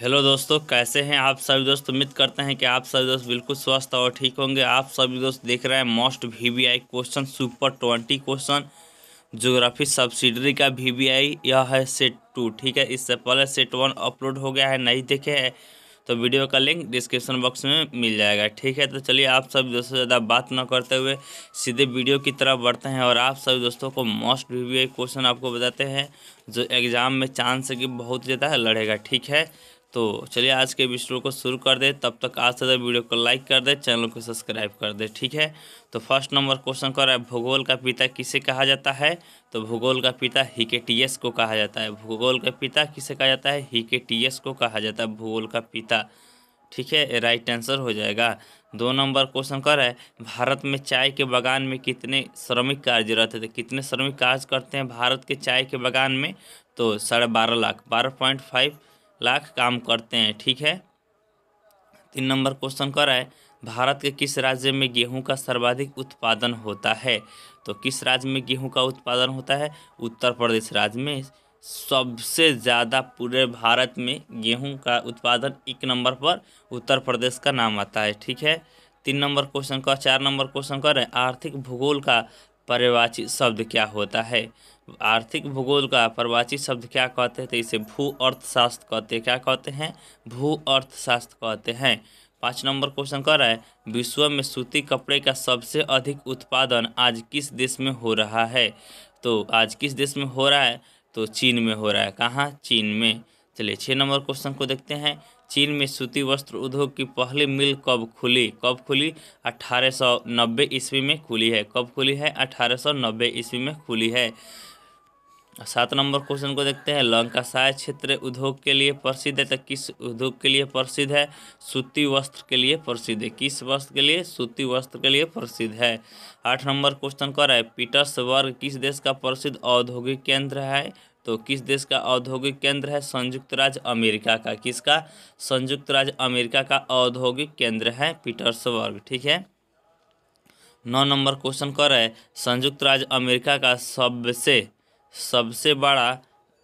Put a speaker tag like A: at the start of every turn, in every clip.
A: hello दोस्तों कैसे हैं आप सभी दोस्त उम्मीद करते हैं कि आप सभी दोस्त बिल्कुल स्वस्थ और ठीक होंगे आप सभी दोस्त देख रहे हैं most VVI question super twenty question geography subsidiary का वीवीआई यह है सेट टू ठीक है इससे पहले सेट वन अपलोड हो गया है नहीं देखे है तो वीडियो का लिंक डिस्क्रिप्शन बॉक्स में मिल जाएगा ठीक है तो चलिए आप सभी दोस्तों ज़्यादा बात ना करते हुए सीधे वीडियो की तरफ बढ़ते हैं और आप सभी दोस्तों को मोस्ट वीवीआई क्वेश्चन आपको बताते हैं जो एग्ज़ाम में चांस है कि बहुत ज़्यादा लड़ेगा ठीक है तो चलिए आज के वीडियो को शुरू कर दे तब तक आज तक तो वीडियो को लाइक कर दे चैनल को सब्सक्राइब कर दे ठीक है तो फर्स्ट नंबर क्वेश्चन कर रहा है भूगोल का पिता किसे कहा जाता है तो भूगोल का पिता हिकेटीएस को कहा जाता है भूगोल का पिता किसे कहा जाता है हिकेटीएस को कहा जाता है भूगोल का पिता ठीक है राइट आंसर हो जाएगा दो नंबर क्वेश्चन कर रहा है भारत में चाय के बागान में कितने श्रमिक कार्यरत है कितने श्रमिक कार्य करते हैं भारत के चाय के बागान में तो साढ़े बारह लाख बारह पॉइंट फाइव लाख काम करते हैं ठीक है तीन नंबर क्वेश्चन कर रहा है भारत के किस राज्य में गेहूं का सर्वाधिक उत्पादन होता है तो किस राज्य में गेहूं का उत्पादन होता है उत्तर प्रदेश राज्य में सबसे ज़्यादा पूरे भारत में गेहूं का उत्पादन एक नंबर पर उत्तर प्रदेश का नाम आता है ठीक है तीन नंबर क्वेश्चन का चार नंबर क्वेश्चन कर रहे हैं आर्थिक भूगोल का परिवाचित शब्द क्या होता है आर्थिक भूगोल का प्रवाची शब्द क्या कहते हैं तो इसे भू अर्थशास्त्र कहते हैं क्या कहते हैं भू अर्थशास्त्र कहते हैं पाँच नंबर क्वेश्चन कह रहा है विश्व में सूती कपड़े का सबसे अधिक उत्पादन आज किस देश में हो रहा है तो आज किस देश में हो रहा है तो चीन में हो रहा है कहाँ चीन में चलिए छः नंबर क्वेश्चन को देखते हैं चीन में सूती वस्त्र उद्योग की पहली मिल कब खुली कब खुली नब्बे ईस्वी में खुली है कब खुली है नब्बे ईस्वी में खुली है सात नंबर क्वेश्चन को देखते हैं लंका साय क्षेत्र उद्योग के लिए प्रसिद्ध है तो किस उद्योग के लिए प्रसिद्ध है सूती वस्त्र के लिए प्रसिद्ध है किस वस्त्र के लिए सूती वस्त्र के लिए प्रसिद्ध है आठ नंबर क्वेश्चन कर रहा है पीटर्सबर्ग किस देश का प्रसिद्ध औद्योगिक केंद्र है तो किस देश का औद्योगिक केंद्र है संयुक्त राज्य अमेरिका का किसका संयुक्त राज्य अमेरिका का औद्योगिक केंद्र है पीटर्सबर्ग ठीक है नौ नंबर क्वेश्चन कर है संयुक्त राज्य अमेरिका का सबसे सबसे बड़ा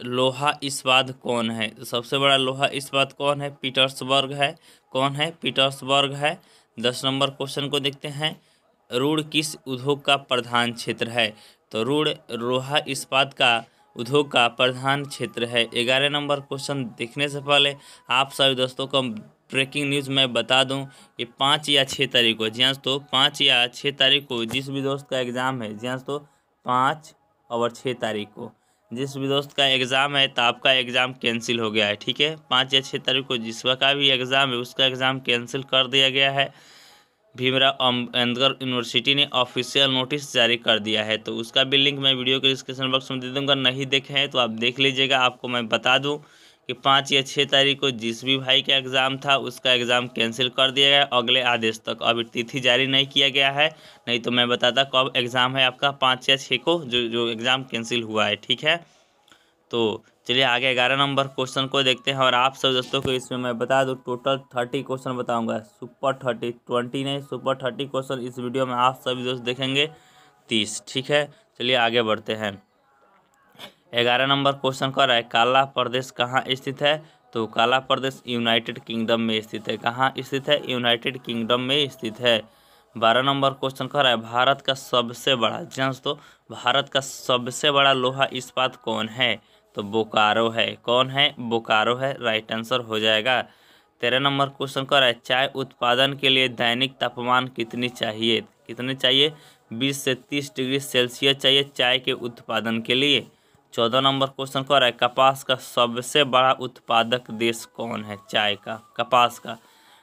A: लोहा इस्पात कौन है सबसे बड़ा लोहा इस्पात कौन है पीटर्सबर्ग है कौन है पीटर्सबर्ग है दस नंबर क्वेश्चन को देखते हैं रूढ़ किस उद्योग का प्रधान क्षेत्र है तो रूढ़ लोहा इस्पात का उद्योग का प्रधान क्षेत्र है ग्यारह नंबर क्वेश्चन देखने से पहले आप सभी दोस्तों को ब्रेकिंग न्यूज़ मैं बता दूं कि पाँच या छः तारीख को जी हाँ तो पाँच या छः तारीख को जिस भी दोस्त का एग्ज़ाम है जी हाँ तो पाँच और छः तारीख को जिस भी दोस्त का एग्ज़ाम है तो आपका एग्ज़ाम कैंसिल हो गया है ठीक है पाँच या छः तारीख को जिस का भी एग्ज़ाम है उसका एग्ज़ाम कैंसिल कर दिया गया है भीमराव अम्बेदकर यूनिवर्सिटी ने ऑफिशियल नोटिस जारी कर दिया है तो उसका भी लिंक मैं वीडियो के डिस्क्रिप्शन बॉक्स में दे दूंगा नहीं देखे हैं तो आप देख लीजिएगा आपको मैं बता दूँ कि पाँच या छः तारीख को जिस भी भाई का एग्ज़ाम था उसका एग्ज़ाम कैंसिल कर दिया गया अगले आदेश तक अभी तिथि जारी नहीं किया गया है नहीं तो मैं बताता कब एग्ज़ाम है आपका पाँच या छः को जो जो एग्ज़ाम कैंसिल हुआ है ठीक है तो चलिए आगे ग्यारह नंबर क्वेश्चन को देखते हैं और आप सब दोस्तों को इसमें मैं बता दूँ टोटल थर्टी क्वेश्चन बताऊँगा सुपर थर्टी ट्वेंटी नहीं सुपर थर्टी क्वेश्चन इस वीडियो में आप सभी दोस्त देखेंगे तीस ठीक है चलिए आगे बढ़ते हैं ग्यारह नंबर क्वेश्चन कह रहा है काला प्रदेश कहाँ स्थित है तो काला प्रदेश यूनाइटेड किंगडम में स्थित है कहाँ स्थित है यूनाइटेड किंगडम में स्थित है बारह नंबर क्वेश्चन कह रहा है भारत का सबसे बड़ा जंस तो भारत का सबसे बड़ा लोहा इस्पात कौन है तो बोकारो है कौन है बोकारो है राइट आंसर हो जाएगा तेरह नंबर क्वेश्चन कह रहा है चाय उत्पादन के लिए दैनिक तापमान कितनी चाहिए कितने चाहिए बीस से तीस डिग्री सेल्सियस चाहिए चाय के उत्पादन के लिए चौदह नंबर क्वेश्चन कह रहा है कपास का सबसे बड़ा उत्पादक देश कौन है चाय का कपास का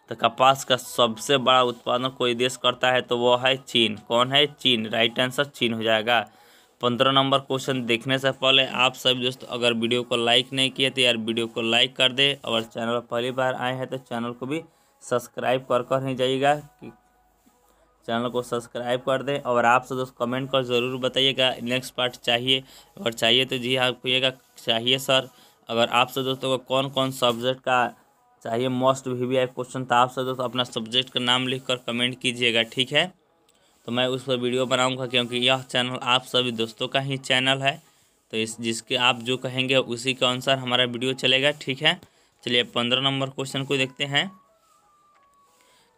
A: तो कपास का सबसे बड़ा उत्पादन कोई देश करता है तो वो है चीन कौन है चीन राइट आंसर चीन हो जाएगा पंद्रह नंबर क्वेश्चन देखने से पहले आप सभी दोस्तों अगर वीडियो को लाइक नहीं किए तो यार वीडियो को लाइक कर दे और चैनल पर पहली बार आए हैं तो चैनल को भी सब्सक्राइब कर कर ही जाइएगा कि चैनल को सब्सक्राइब कर दें और आप दोस्त कमेंट कर ज़रूर बताइएगा नेक्स्ट पार्ट चाहिए अगर चाहिए तो जी हाँ कहिएगा चाहिए सर अगर आपसे दोस्तों को कौन कौन सब्जेक्ट का चाहिए most V V I question तो आपसे दोस्त अपना सब्जेक्ट का नाम लिख कर कमेंट कीजिएगा ठीक है तो मैं उस पर वीडियो बनाऊँगा क्योंकि यह चैनल आप सभी दोस्तों का ही चैनल है तो इस जिसके आप जो कहेंगे उसी के अनुसार हमारा वीडियो चलेगा ठीक है चलिए पंद्रह नंबर क्वेश्चन को देखते हैं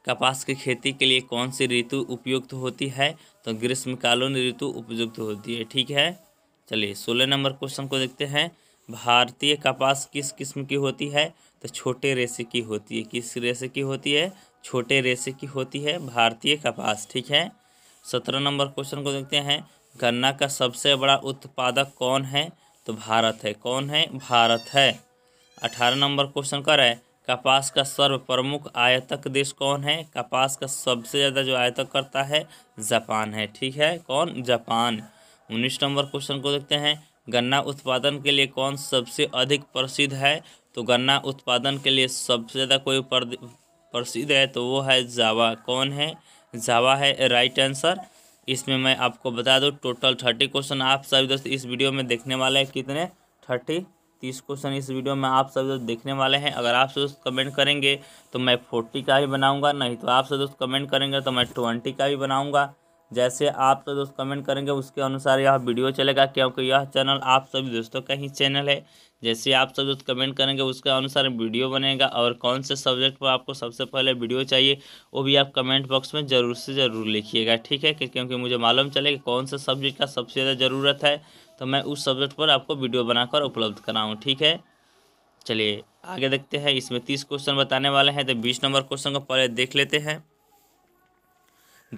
A: कपास की खेती के लिए कौन सी ऋतु उपयुक्त होती है तो ग्रीष्मकालीन ऋतु उपयुक्त होती है ठीक है चलिए सोलह नंबर क्वेश्चन को देखते हैं भारतीय कपास किस किस्म की होती है तो छोटे रेसे की होती है किस रेसे की होती है छोटे रेसे की होती है भारतीय कपास ठीक है सत्रह नंबर क्वेश्चन को देखते हैं गन्ना का सबसे बड़ा उत्पादक कौन है तो भारत है कौन है भारत है अठारह नंबर क्वेश्चन कर है कपास का सर्व प्रमुख आयतक देश कौन है कपास का सबसे ज़्यादा जो आयतक करता है जापान है ठीक है कौन जापान उन्नीस नंबर क्वेश्चन को देखते हैं गन्ना उत्पादन के लिए कौन सबसे अधिक प्रसिद्ध है तो गन्ना उत्पादन के लिए सबसे ज़्यादा कोई प्रसिद्ध है तो वो है जावा कौन है जावा है राइट आंसर इसमें मैं आपको बता दूँ टोटल थर्टी क्वेश्चन आप सभी दोस्त इस वीडियो में देखने वाले हैं कितने थर्टी तीस क्वेश्चन इस वीडियो में आप सब दोस्त देखने वाले हैं अगर आप सब दोस्त कमेंट करेंगे तो मैं फोर्टी का भी बनाऊंगा नहीं तो आप सब दोस्त कमेंट करेंगे तो मैं ट्वेंटी का भी बनाऊंगा जैसे आप तो दोस्त कमेंट करेंगे उसके अनुसार यह वीडियो चलेगा क्योंकि यह चैनल आप सभी दोस्तों का ही चैनल है जैसे आप सब दोस्त कमेंट करेंगे उसके अनुसार वीडियो बनेगा और कौन से सब्जेक्ट पर आपको सबसे पहले वीडियो चाहिए वो भी आप कमेंट बॉक्स में ज़रूर से ज़रूर लिखिएगा ठीक है क्योंकि मुझे मालूम चले कि कौन से सब्जेक्ट का सबसे ज़्यादा ज़रूरत है तो मैं उस सब्जेक्ट पर आपको वीडियो बनाकर उपलब्ध कराऊँ ठीक है चलिए आगे देखते हैं इसमें तीस क्वेश्चन बताने वाले हैं तो बीस नंबर क्वेश्चन को पहले देख लेते हैं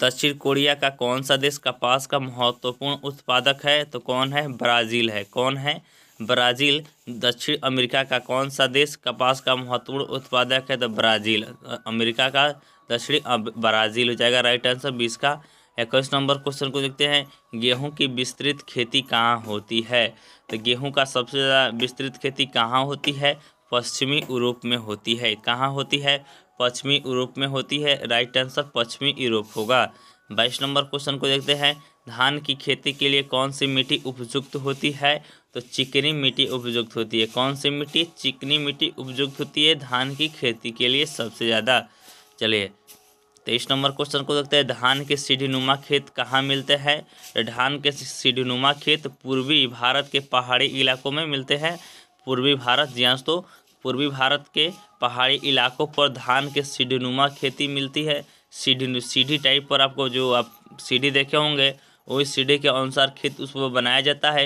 A: दक्षिण कोरिया का कौन सा देश कपास का महत्वपूर्ण उत्पादक है तो कौन है ब्राज़ील है कौन है ब्राज़ील दक्षिण अमेरिका का कौन सा देश कपास का महत्वपूर्ण उत्पादक है तो ब्राज़ील अमेरिका का दक्षिण ब्राज़ील हो जाएगा राइट आंसर बीस का इक्कीस नंबर क्वेश्चन को देखते हैं गेहूं की विस्तृत खेती कहाँ होती है तो गेहूँ का सबसे ज़्यादा विस्तृत खेती कहाँ होती है पश्चिमी यूरोप में होती है कहाँ होती है पश्चिमी यूरोप में होती है राइट आंसर पश्चिमी यूरोप होगा बाईस नंबर क्वेश्चन को देखते हैं धान की खेती के लिए कौन सी मिट्टी उपयुक्त होती है तो चिकनी मिट्टी उपयुक्त होती है कौन सी मिट्टी चिकनी मिट्टी उपयुक्त होती है धान की खेती के लिए सबसे ज़्यादा चलिए तेईस नंबर क्वेश्चन को देखते हैं धान के सीढ़ीनुमा खेत कहाँ मिलते हैं तो धान के सीढ़ीनुमा खेत पूर्वी भारत के पहाड़ी इलाकों में मिलते हैं पूर्वी भारत जी तो पूर्वी भारत के पहाड़ी इलाकों पर धान के सीढ़ीनुमा खेती मिलती है सीढ़ी सीढ़ी टाइप पर आपको जो आप सीढ़ी देखे होंगे वही सीढ़ी के अनुसार खेत उस पर बनाया जाता है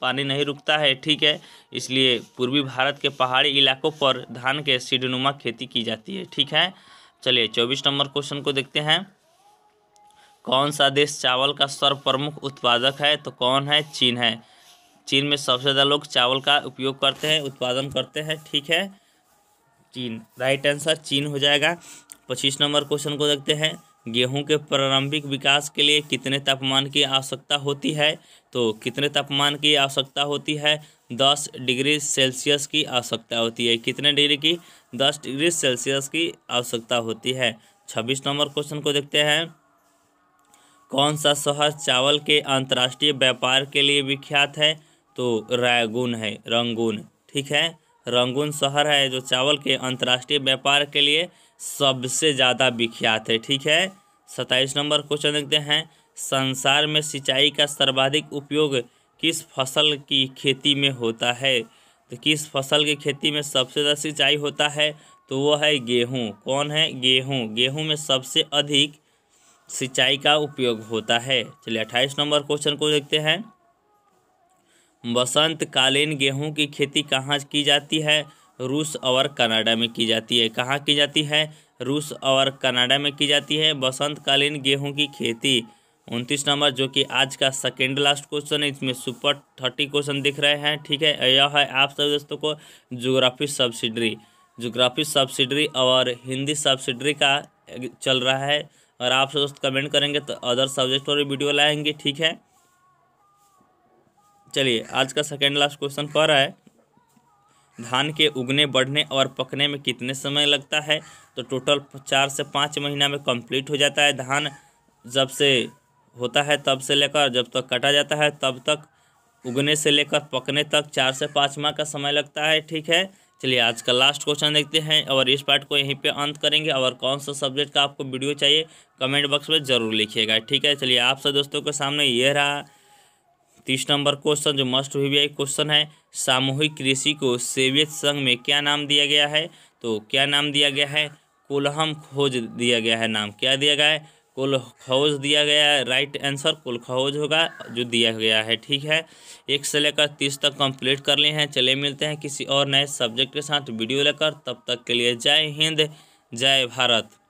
A: पानी नहीं रुकता है ठीक है इसलिए पूर्वी भारत के पहाड़ी इलाकों पर धान के सीढ़ीनुमा खेती की जाती है ठीक है चलिए चौबीस नंबर क्वेश्चन को देखते हैं कौन सा देश चावल का सर्वप्रमुख उत्पादक है तो कौन है चीन है चीन में सबसे ज़्यादा लोग चावल का उपयोग करते हैं उत्पादन करते हैं ठीक है चीन राइट आंसर चीन हो जाएगा पच्चीस नंबर क्वेश्चन को देखते हैं गेहूं के प्रारंभिक विकास के लिए कितने तापमान की आवश्यकता होती है तो कितने तापमान की आवश्यकता होती है दस डिग्री सेल्सियस की आवश्यकता होती है कितने डिग्री की दस डिग्री सेल्सियस की आवश्यकता होती है छब्बीस नंबर क्वेश्चन को देखते हैं कौन सा शहर चावल के अंतर्राष्ट्रीय व्यापार के लिए विख्यात है तो रायगुन है रंगून ठीक है रंगून शहर है जो चावल के अंतर्राष्ट्रीय व्यापार के लिए सबसे ज़्यादा विख्यात है ठीक है सत्ताईस नंबर क्वेश्चन देखते हैं संसार में सिंचाई का सर्वाधिक उपयोग किस फसल की खेती में होता है तो किस फसल की खेती में सबसे ज़्यादा सिंचाई होता है तो वो है गेहूँ कौन है गेहूँ गेहूँ में सबसे अधिक सिंचाई का उपयोग होता है चलिए अट्ठाईस नंबर क्वेश्चन को देखते हैं बसंतकालीन गेहूं की खेती कहाँ की जाती है रूस और कनाडा में की जाती है कहाँ की जाती है रूस और कनाडा में की जाती है बसंतकालीन गेहूं की खेती उनतीस नंबर जो कि आज का सेकेंड लास्ट क्वेश्चन है इसमें सुपर थर्टी क्वेश्चन दिख रहे हैं ठीक है यह है आप सब दोस्तों को जोग्राफी सब्सिडरी जोग्राफी सब्सिडरी और हिंदी सब्सिडरी का चल रहा है और आप सब दोस्त कमेंट करेंगे तो अदर सब्जेक्ट पर भी वीडियो लाएंगे ठीक है चलिए आज का सेकेंड लास्ट क्वेश्चन कह रहा है धान के उगने बढ़ने और पकने में कितने समय लगता है तो टोटल चार से पाँच महीना में कंप्लीट हो जाता है धान जब से होता है तब से लेकर जब तक कटा जाता है तब तक उगने से लेकर पकने तक चार से पाँच माह का समय लगता है ठीक है चलिए आज का लास्ट क्वेश्चन देखते हैं और इस पार्ट को यहीं पे अंत करेंगे और कौन सा सब्जेक्ट का आपको वीडियो चाहिए कमेंट बॉक्स में ज़रूर लिखिएगा ठीक है चलिए आप सब दोस्तों के सामने ये रहा तीस नंबर क्वेश्चन जो मस्ट वी क्वेश्चन है सामूहिक कृषि को सेवियत संघ में क्या नाम दिया गया है तो क्या नाम दिया गया है कुलहम खोज दिया गया है नाम क्या दिया गया है खोज दिया गया है राइट आंसर कुल खोज होगा जो दिया गया है ठीक है एक से लेकर तीस तक कंप्लीट कर लिए हैं चले मिलते हैं किसी और नए सब्जेक्ट के साथ वीडियो लेकर तब तक के लिए जय हिंद जय भारत